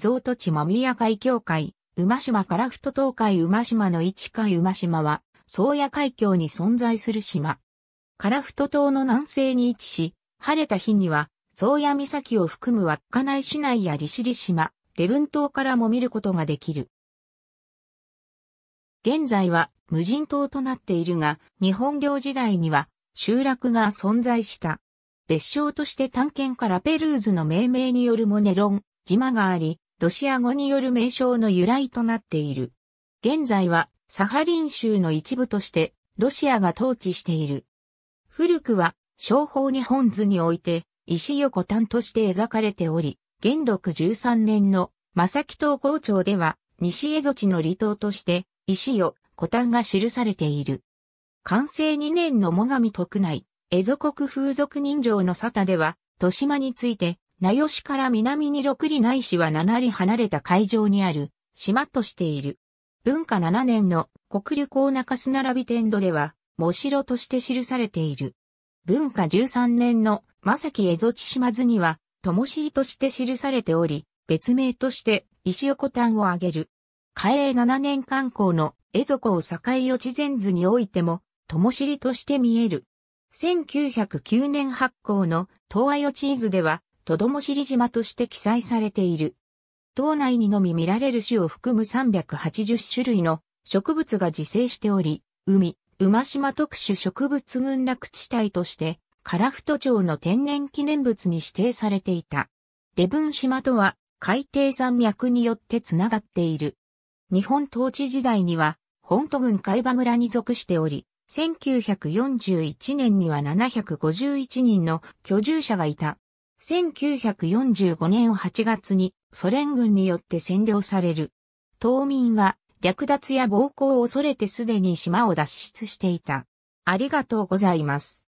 蔵土地間宮海峡海、馬島から太東海馬島の一海馬島は、宗谷海峡に存在する島。フ太島の南西に位置し、晴れた日には、宗谷岬を含む稚内市内や利尻島、礼文島からも見ることができる。現在は無人島となっているが、日本領時代には集落が存在した。別称として探検からペルーズの命名によるモネロン、島があり、ロシア語による名称の由来となっている。現在はサハリン州の一部としてロシアが統治している。古くは商法日本図において石横端として描かれており、元禄13年の正木東高町では西江戸地の離島として石よ古丹が記されている。完成2年の最上徳内、江戸国風俗人情の沙汰では、豊島について、名寄市から南に六里内市は七里離れた海上にある島としている。文化七年の国旅行中須並び天土では、もしろとして記されている。文化十三年の正木江戸地島図には、ともしりとして記されており、別名として石横丹を挙げる。嘉永七年観光の江戸湖を境地前図においても、ともしりとして見える。1909年発行の東和予地図では、とどもしり島として記載されている。島内にのみ見られる種を含む380種類の植物が自生しており、海、馬島特殊植物群落地帯として、カラフト町の天然記念物に指定されていた。ブン島とは海底山脈によってつながっている。日本統治時代には、本都郡海馬村に属しており、1941年には751人の居住者がいた。1945年8月にソ連軍によって占領される。島民は略奪や暴行を恐れてすでに島を脱出していた。ありがとうございます。